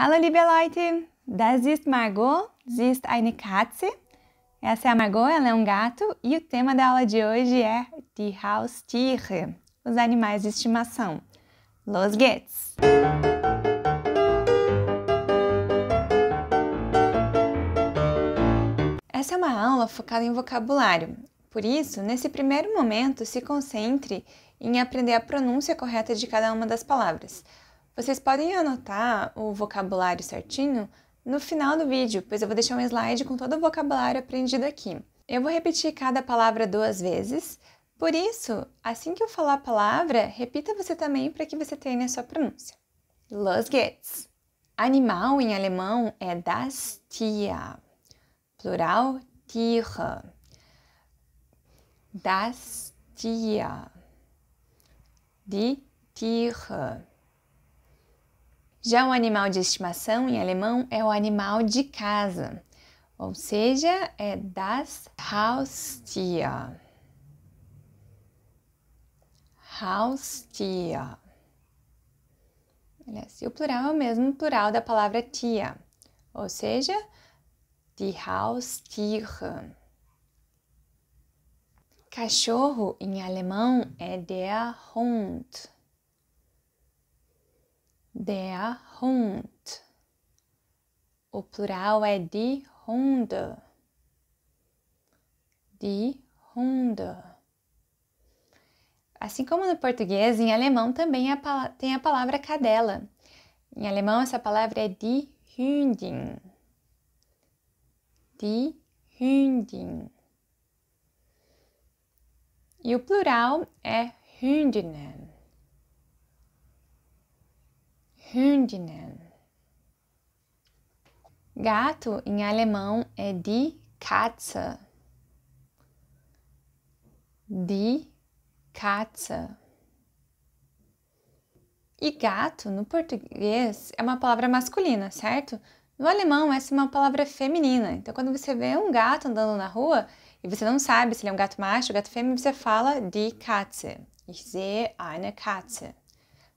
Hallo liebe Leute, das ist Margot, sie ist eine Katze. Essa é a Margot, ela é um gato e o tema da aula de hoje é Die Haustiere, os animais de estimação. Los geht's! Essa é uma aula focada em vocabulário. Por isso, nesse primeiro momento, se concentre em aprender a pronúncia correta de cada uma das palavras. Vocês podem anotar o vocabulário certinho no final do vídeo, pois eu vou deixar um slide com todo o vocabulário aprendido aqui. Eu vou repetir cada palavra duas vezes, por isso, assim que eu falar a palavra, repita você também para que você tenha a sua pronúncia. Los geht's. Animal em alemão é das Tier, plural Tiere. Das Tier. Die Tiere. Já o animal de estimação em alemão é o animal de casa, ou seja, é das Haustier. Haustier. se o plural é o mesmo plural da palavra tia, ou seja, die Haustiere. Cachorro em alemão é der Hund. Der Hund. O plural é die Hunde. Die Hunde. Assim como no português, em alemão também é tem a palavra cadela. Em alemão, essa palavra é die Hündin. Die Hündin. E o plural é Hündinnen. Hündinnen. Gato em alemão é die Katze. Die Katze. E gato no português é uma palavra masculina, certo? No alemão, essa é uma palavra feminina. Então, quando você vê um gato andando na rua e você não sabe se ele é um gato macho ou gato fêmea, você fala die Katze. Ich sehe eine Katze.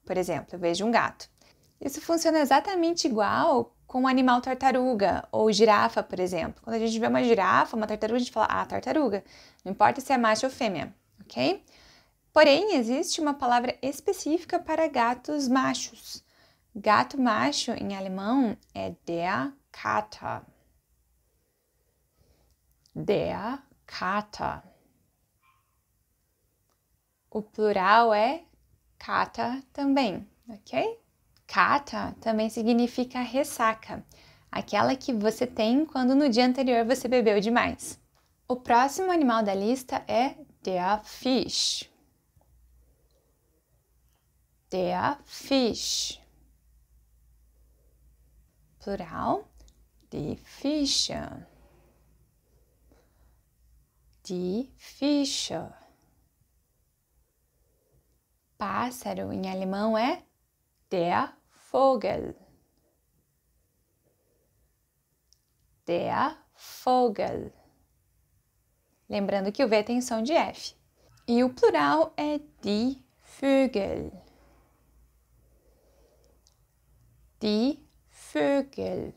Por exemplo, eu vejo um gato. Isso funciona exatamente igual com o animal tartaruga ou girafa, por exemplo. Quando a gente vê uma girafa, uma tartaruga, a gente fala, ah, tartaruga. Não importa se é macho ou fêmea, ok? Porém, existe uma palavra específica para gatos machos. Gato macho em alemão é der Kater. Der Kater. O plural é Kater também, ok? Kata também significa ressaca, aquela que você tem quando no dia anterior você bebeu demais. O próximo animal da lista é der Fisch. Der Fisch. Plural, die Fische. Die Fische. Pássaro em alemão é der Vogel. Der Vogel. Lembrando que o V tem som de F. E o plural é die Vögel. Die Vögel.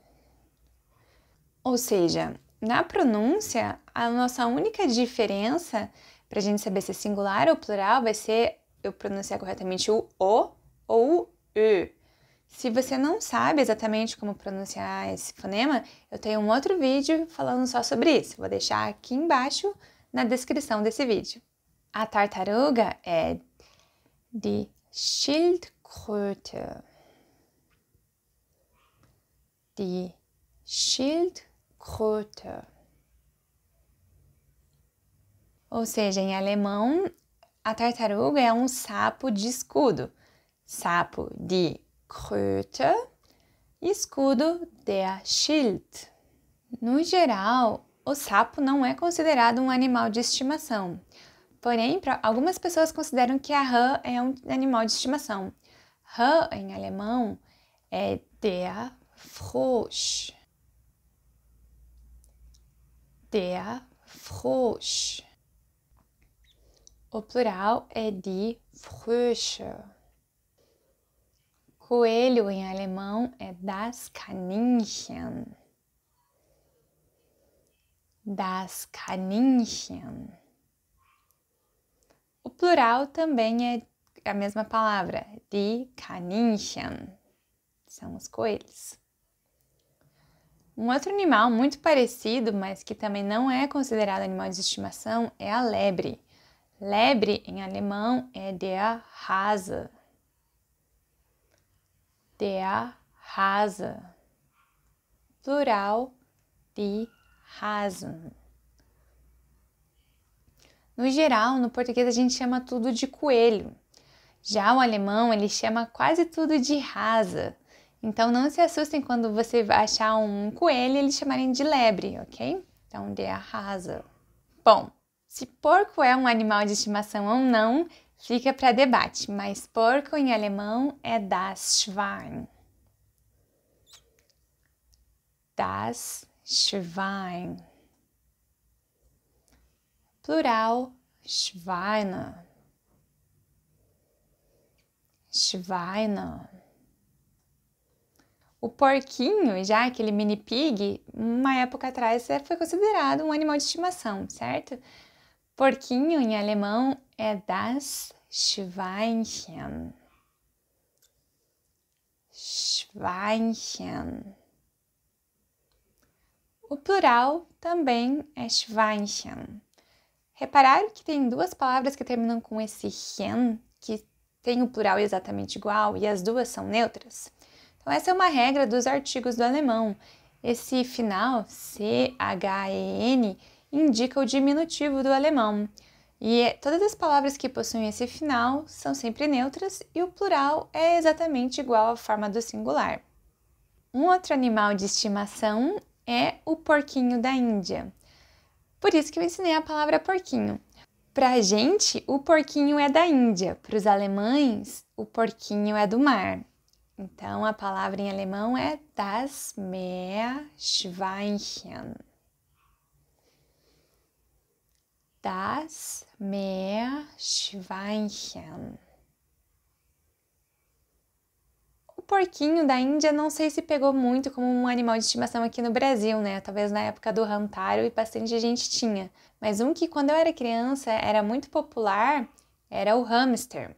Ou seja, na pronúncia, a nossa única diferença para a gente saber se é singular ou plural vai ser eu pronunciar corretamente o O ou o Ö. Se você não sabe exatamente como pronunciar esse fonema, eu tenho um outro vídeo falando só sobre isso. Vou deixar aqui embaixo na descrição desse vídeo. A tartaruga é de Schildkröte. De Schildkröte. Ou seja, em alemão, a tartaruga é um sapo de escudo. Sapo de Kröte, escudo der Schild. No geral, o sapo não é considerado um animal de estimação. Porém, algumas pessoas consideram que a rã é um animal de estimação. Rã, em alemão, é der Frosch. Der Frosch. O plural é die Frösche. Coelho em alemão é das Kaninchen. Das Kaninchen. O plural também é a mesma palavra, die Kaninchen. São os coelhos. Um outro animal muito parecido, mas que também não é considerado animal de estimação, é a lebre. Lebre em alemão é der Hase der rasa. Plural de Hasen. No geral, no português a gente chama tudo de coelho. Já o alemão, ele chama quase tudo de rasa. Então não se assustem quando você achar um coelho eles chamarem de lebre, ok? Então, der rasa. Bom, se porco é um animal de estimação ou não, Fica para debate, mas porco em alemão é das Schwein. Das Schwein. Plural, Schweine. Schweine. O porquinho, já aquele mini pig, uma época atrás é, foi considerado um animal de estimação, certo? Porquinho em alemão é das Schweinchen. Schweinchen. O plural também é Schweinchen. Repararam que tem duas palavras que terminam com esse chen, que tem o plural exatamente igual e as duas são neutras? Então, essa é uma regra dos artigos do alemão. Esse final, C-H-E-N, indica o diminutivo do alemão. E é, todas as palavras que possuem esse final são sempre neutras e o plural é exatamente igual à forma do singular. Um outro animal de estimação é o porquinho da Índia. Por isso que eu ensinei a palavra porquinho. Para a gente, o porquinho é da Índia, para os alemães, o porquinho é do mar. Então a palavra em alemão é das Meerschweinchen. Das Meerschweinchen. O porquinho da Índia não sei se pegou muito como um animal de estimação aqui no Brasil, né? Talvez na época do Rantaro e bastante gente tinha. Mas um que quando eu era criança era muito popular era o hamster.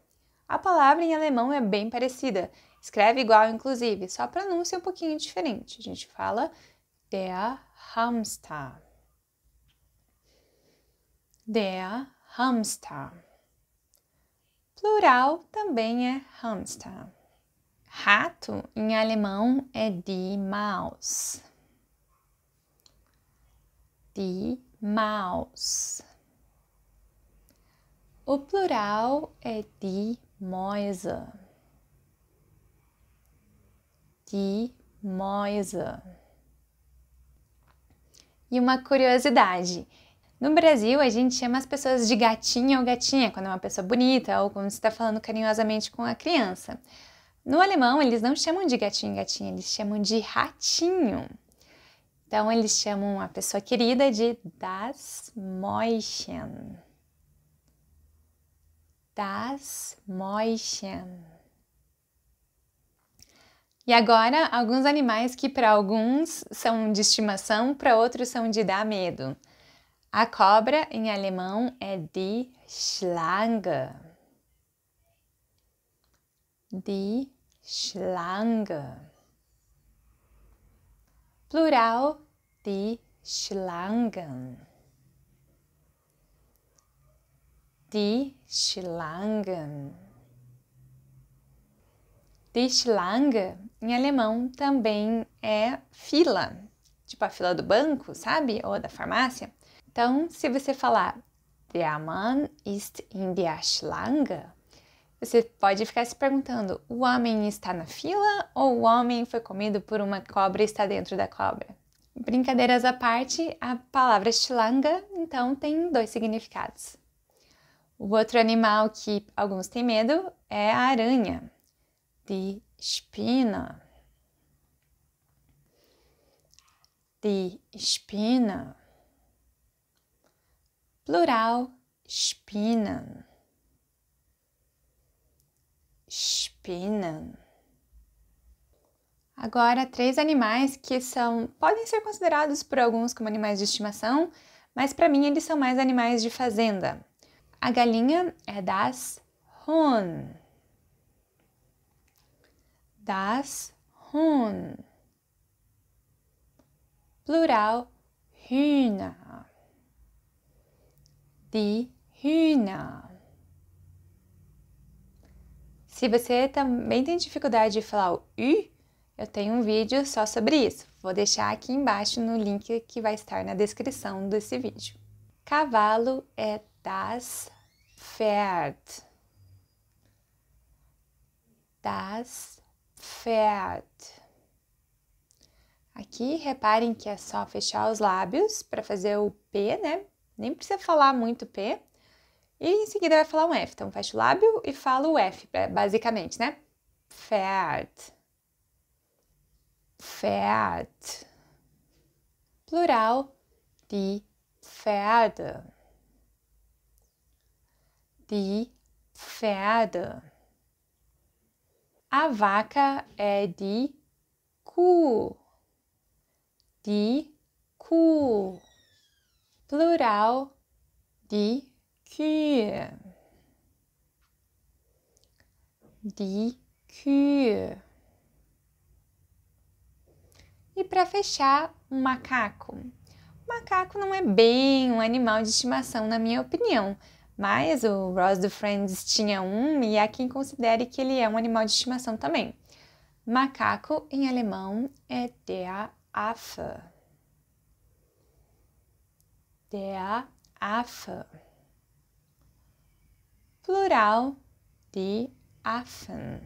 A palavra em alemão é bem parecida, escreve igual inclusive, só pronúncia um pouquinho diferente. A gente fala der Hamster der Hamster. Plural também é Hamster. Rato em alemão é die Maus. Die Maus. O plural é die Mäuse. Die Mäuse. E uma curiosidade, no Brasil, a gente chama as pessoas de gatinha ou gatinha quando é uma pessoa bonita ou quando você está falando carinhosamente com a criança. No alemão, eles não chamam de gatinho e gatinha, eles chamam de ratinho. Então, eles chamam a pessoa querida de das Mäuschen. Das Mäuschen. E agora, alguns animais que para alguns são de estimação, para outros são de dar medo. A cobra em alemão é die Schlange. Die Schlange. Plural die Schlangen. Die Schlangen. Die Schlange em alemão também é fila, tipo a fila do banco, sabe? Ou da farmácia. Então, se você falar Der Mann ist in der Schlange, você pode ficar se perguntando: o homem está na fila ou o homem foi comido por uma cobra e está dentro da cobra? Brincadeiras à parte, a palavra Schlange então tem dois significados. O outro animal que alguns têm medo é a aranha, de espina. De espina. Plural, Spinnen. Spinnen. Agora, três animais que são podem ser considerados por alguns como animais de estimação, mas para mim eles são mais animais de fazenda. A galinha é das Huhn. Das Huhn. Plural, Hühner die Hühner. Se você também tem dificuldade de falar o Ü, eu tenho um vídeo só sobre isso. Vou deixar aqui embaixo no link que vai estar na descrição desse vídeo. Cavalo é das Pferd. Das Pferd. Aqui reparem que é só fechar os lábios para fazer o P, né? Nem precisa falar muito P. E em seguida vai falar um F. Então fecha o lábio e fala o F, é, basicamente, né? Fat. É Pferd. É Plural die Pferde. Die Pferde. A vaca é de cu. De cu plural de Kühe. De Kühe. E para fechar, um macaco. O macaco não é bem um animal de estimação, na minha opinião, mas o Ross do Friends tinha um e há quem considere que ele é um animal de estimação também. Macaco em alemão é der Affe der Affe. Plural die Affen.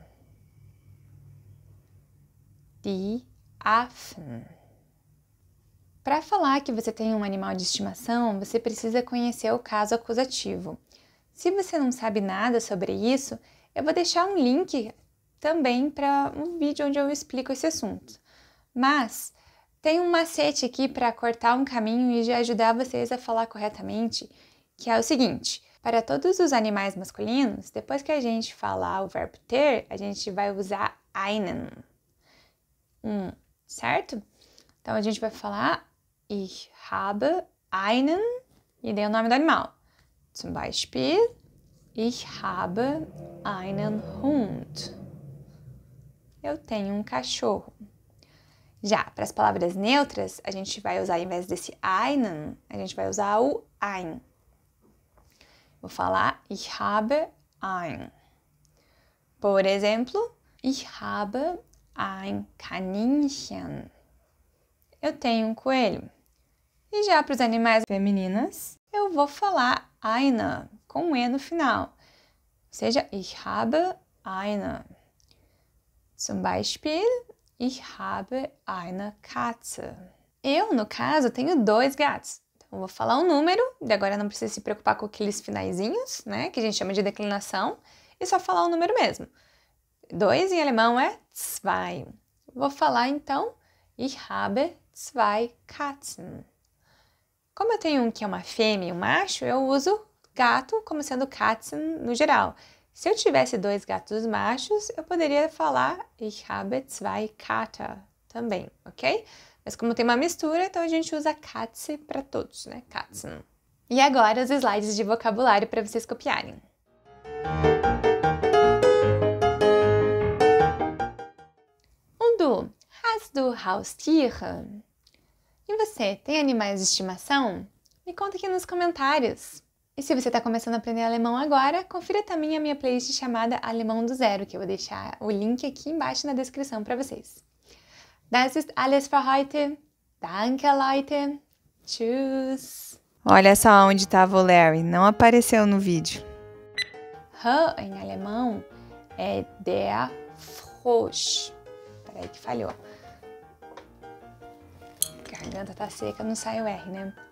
Die Affen. Para falar que você tem um animal de estimação, você precisa conhecer o caso acusativo. Se você não sabe nada sobre isso, eu vou deixar um link também para um vídeo onde eu explico esse assunto. Mas tem um macete aqui para cortar um caminho e já ajudar vocês a falar corretamente, que é o seguinte: para todos os animais masculinos, depois que a gente falar o verbo ter, a gente vai usar einen. certo? Então a gente vai falar ich habe einen e daí o nome do animal. Zum Beispiel, ich habe einen Hund. Eu tenho um cachorro. Já para as palavras neutras, a gente vai usar, ao invés desse einen, a gente vai usar o ein. Vou falar, ich habe ein. Por exemplo, ich habe ein Kaninchen. Eu tenho um coelho. E já para os animais femininas, eu vou falar eine com um e no final. Ou seja, ich habe eine. Zum Beispiel, Ich habe eine Katze. Eu, no caso, tenho dois gatos. Então, vou falar um número, e agora não precisa se preocupar com aqueles finaizinhos, né? Que a gente chama de declinação, e só falar o um número mesmo. Dois em alemão é zwei. Vou falar então, ich habe zwei Katzen. Como eu tenho um que é uma fêmea e um macho, eu uso gato como sendo Katzen no geral. Se eu tivesse dois gatos machos, eu poderia falar ich habe zwei Kater também, ok? Mas como tem uma mistura, então a gente usa Katze para todos, né? Katzen. E agora os slides de vocabulário para vocês copiarem. Undo, du, hast du Haustiere? E você, tem animais de estimação? Me conta aqui nos comentários. E se você está começando a aprender alemão agora, confira também a minha playlist chamada Alemão do Zero, que eu vou deixar o link aqui embaixo na descrição para vocês. Das ist alles für heute. Danke, Leute. Tschüss. Olha só onde estava o Larry, não apareceu no vídeo. H em alemão é der Frosch. Peraí que falhou. A garganta tá seca, não sai o R, né?